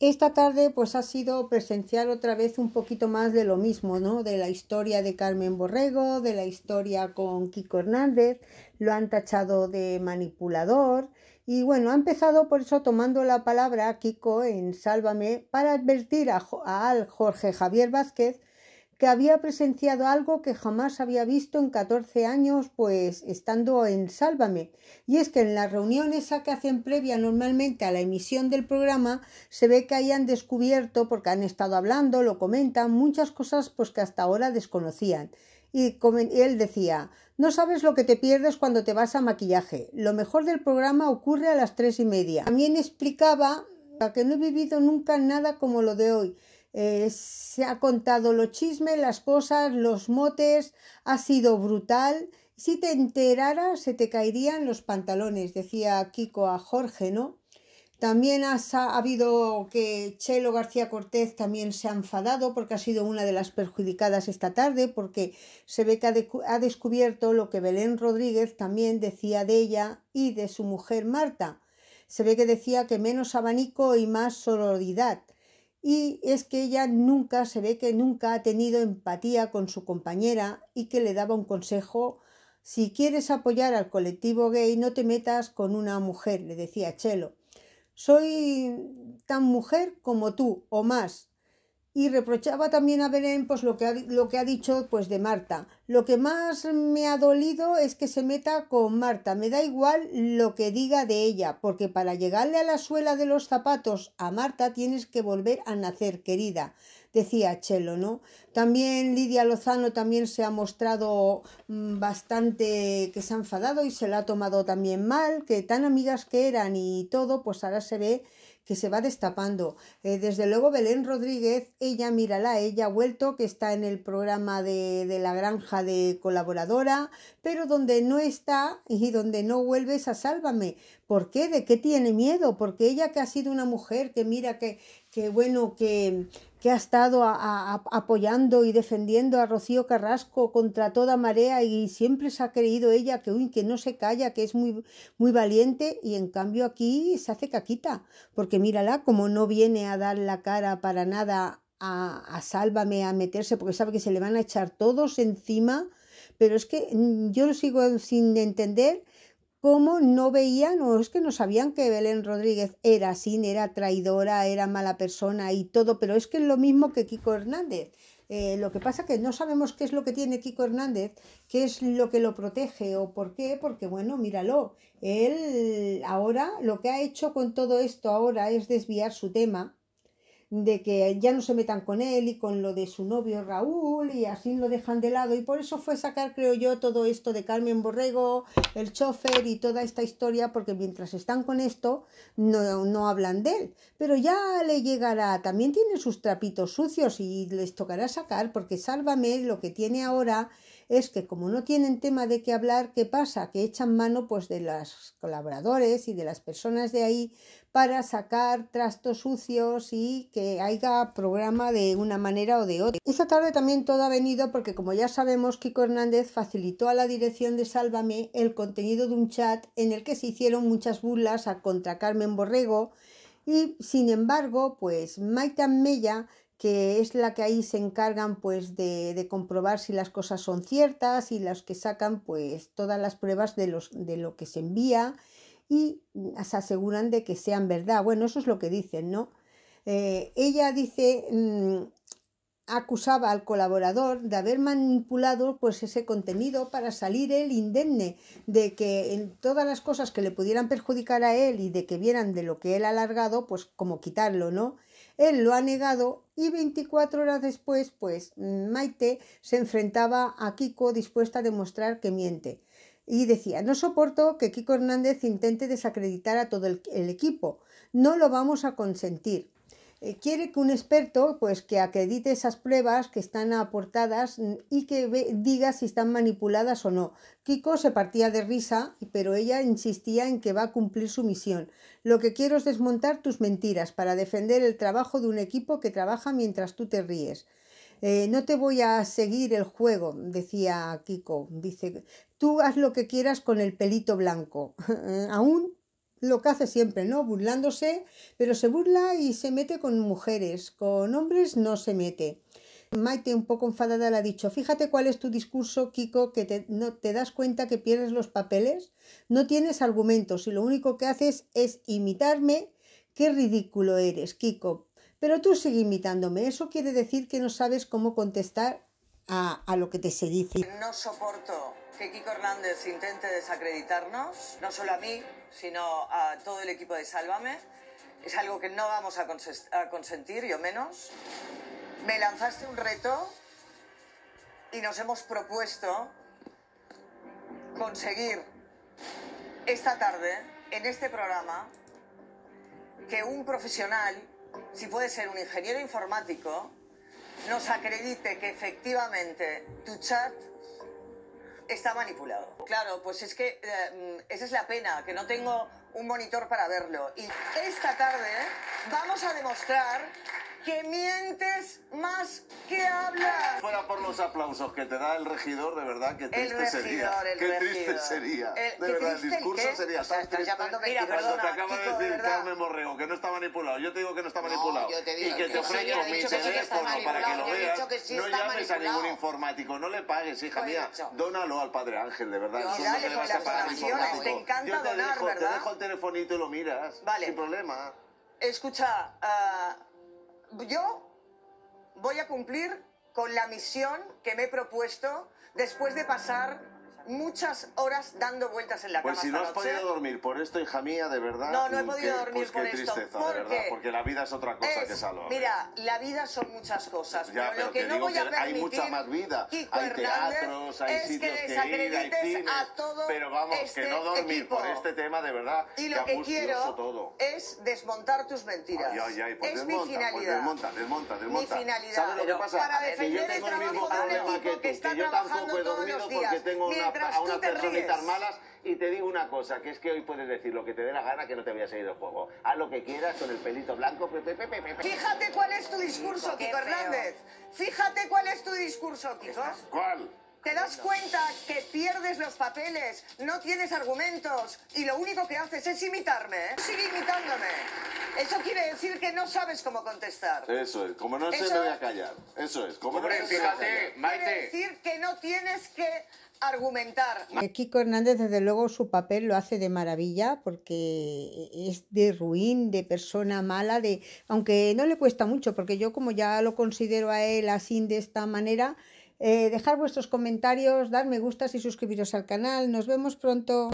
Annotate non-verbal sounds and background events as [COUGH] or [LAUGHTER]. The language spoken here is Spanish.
Esta tarde pues ha sido presenciar otra vez un poquito más de lo mismo, ¿no? De la historia de Carmen Borrego, de la historia con Kiko Hernández, lo han tachado de manipulador y bueno, ha empezado por eso tomando la palabra Kiko en Sálvame para advertir a, Al Jorge Javier Vázquez que había presenciado algo que jamás había visto en 14 años, pues estando en Sálvame. Y es que en las reuniones a que hacen previa normalmente a la emisión del programa, se ve que hayan descubierto, porque han estado hablando, lo comentan, muchas cosas pues que hasta ahora desconocían. Y él decía, no sabes lo que te pierdes cuando te vas a maquillaje. Lo mejor del programa ocurre a las tres y media. También explicaba que no he vivido nunca nada como lo de hoy eh, se ha contado los chismes, las cosas, los motes, ha sido brutal. Si te enteraras, se te caerían los pantalones, decía Kiko a Jorge, ¿no? También ha habido que Chelo García Cortés también se ha enfadado porque ha sido una de las perjudicadas esta tarde, porque se ve que ha, descubierto lo que Belén Rodríguez también decía de ella y de su mujer Marta. Se ve que decía que menos abanico y más sororidad y es que ella nunca se ve que nunca ha tenido empatía con su compañera y que le daba un consejo si quieres apoyar al colectivo gay no te metas con una mujer, le decía Chelo. Soy tan mujer como tú o más y reprochaba también a Belén pues lo que ha, lo que ha dicho pues de Marta. Lo que más me ha dolido es que se meta con Marta. Me da igual lo que diga de ella, porque para llegarle a la suela de los zapatos a Marta tienes que volver a nacer, querida decía Chelo, ¿no? También Lidia Lozano también se ha mostrado mm, bastante que se ha enfadado y se la ha tomado también mal, que tan amigas que eran y todo, pues ahora se ve que se va destapando. Eh, desde luego Belén Rodríguez, ella mírala, ella ha vuelto, que está en el programa de, de, la granja de colaboradora, pero donde no está y donde no vuelves a Sálvame, ¿Por qué? ¿De qué tiene miedo? Porque ella que ha sido una mujer que mira que, que bueno, que, ha estado apoyando y defendiendo a Rocío Carrasco contra toda marea y siempre se ha creído ella que, que no se calla, que es muy, muy valiente y en cambio aquí se hace caquita, porque mírala como no viene a dar la cara para nada a, a Sálvame a meterse porque sabe que se le van a echar todos encima, pero es que mm, yo lo sigo sin entender cómo no veían o es que no sabían que Belén Rodríguez era así, era traidora, era mala persona y todo, pero es que es lo mismo que Kiko Hernández. Eh, lo que pasa que no sabemos qué es lo que tiene Kiko Hernández, qué es lo que lo protege o por qué, porque bueno, míralo, él ahora lo que ha hecho con todo esto ahora es desviar su tema de que ya no se metan con él y con lo de su novio Raúl y así lo dejan de lado y por eso fue sacar creo yo todo esto de Carmen Borrego, el chofer y toda esta historia porque mientras están con esto no, no hablan de él pero ya le llegará, también tiene sus trapitos sucios y les tocará sacar porque sálvame lo que tiene ahora es que como no tienen tema de qué hablar, ¿qué pasa? Que echan mano pues de los colaboradores y de las personas de ahí para sacar trastos sucios y que haya programa de una manera o de otra. Esta tarde también todo ha venido porque como ya sabemos, Kiko Hernández facilitó a la dirección de Sálvame el contenido de un chat en el que se hicieron muchas burlas a contra Carmen Borrego y sin embargo, pues Maita Mella que es la que ahí se encargan pues de, comprobar si las cosas son ciertas y las que sacan pues todas las pruebas de, los, de lo que se envía y se aseguran de que sean verdad. Bueno, eso es lo que dicen, ¿no? Eh, ella dice, mm, acusaba al colaborador de haber manipulado pues ese contenido para salir él indemne de que en todas las cosas que le pudieran perjudicar a él y de que vieran de lo que él ha alargado pues como quitarlo no él lo ha negado y 24 horas después, pues Maite se enfrentaba a Kiko dispuesta a demostrar que miente. Y decía, no soporto que Kiko Hernández intente desacreditar a todo el, el equipo, no lo vamos a consentir. Eh, quiere que un experto pues que acredite esas pruebas que están aportadas y que diga si están manipuladas o no. Kiko se partía de risa, pero ella insistía en que va a cumplir su misión. Lo que quiero es desmontar tus mentiras para defender el trabajo de un equipo que trabaja mientras tú te ríes. Eh, no te voy a seguir el juego, decía Kiko. Dice, tú haz lo que quieras con el pelito blanco. [LAUGHS] Eh, aún lo que hace siempre, ¿no? Burlándose, pero se burla y se mete con mujeres, con hombres no se mete. Maite, un poco enfadada, le ha dicho, fíjate cuál es tu discurso, Kiko, que te, no, te das cuenta que pierdes los papeles, no tienes argumentos y lo único que haces es imitarme. Qué ridículo eres, Kiko. Pero tú sigue imitándome. Eso quiere decir que no sabes cómo contestar a, lo que te se dice. No soporto que Kiko Hernández intente desacreditarnos, no solo a mí, sino a todo el equipo de Sálvame. Es algo que no vamos a consentir, yo menos. Me lanzaste un reto y nos hemos propuesto conseguir esta tarde, en este programa, que un profesional, si puede ser un ingeniero informático, nos acredite que efectivamente tu chat está manipulado. Claro, pues es que eh, mm, esa es la pena, que no tengo un monitor para verlo. Y esta tarde ¿eh? vamos a demostrar que mientes más que hablas. Fuera por los aplausos que te da el regidor, de verdad, qué triste sería. qué triste sería. de verdad, el discurso sería o Mira, cuando te acabas de decir Carmen Morrego que no está manipulado, yo te digo que no está manipulado. te y que, te ofrezco mi teléfono para que lo veas. no llames a ningún informático, no le pagues, hija mía. Dónalo al padre Ángel, de verdad. Yo, le vas a te encanta donar, ¿verdad? Te dejo el telefonito y lo miras, vale sin problema. Escucha, ah, yo voy a cumplir con la misión que me he propuesto después de pasar muchas horas dando vueltas en la pues cama. Pues si no has podido dormir por esto, hija mía, de verdad. No, no he mm, podido dormir pues por qué esto. Tristeza, porque de verdad, porque la vida es otra cosa que salud Mira, la vida son muchas cosas. Ya, pero, lo que no voy a permitir. Hay mucha más vida. hay teatros, hay sitios que, ir, hay cines, Pero vamos, que este no dormir por este tema, de verdad. Y lo que, quiero todo. es desmontar tus mentiras. Pues es desmonta, mi pues finalidad. desmonta, desmonta, desmonta. Mi finalidad. ¿Sabes lo que pasa? Para defender el trabajo de un equipo que está trabajando todos los días. Porque tengo a unas personitas malas y te digo una cosa, que es que hoy puedes decir lo que te dé la gana que no te había seguido el juego. Haz lo que quieras con el pelito blanco. Fíjate cuál es tu discurso, Kiko, Hernández. Fíjate cuál es tu discurso, Kiko. ¿Cuál? Te das cuenta que pierdes los papeles, no tienes argumentos y lo único que haces es imitarme. ¿eh? Sigue imitándome. Eso quiere decir que no sabes cómo contestar. Eso es, como no sé, me voy a callar. Eso es, como no sé. Fíjate, Maite. Quiere decir que no tienes que argumentar. Eh, Kiko Hernández, desde luego, su papel lo hace de maravilla porque es de ruin, de persona mala, de aunque no le cuesta mucho, porque yo como ya lo considero a él así de esta manera, eh, dejar vuestros comentarios, dar me gustas y suscribiros al canal. Nos vemos pronto.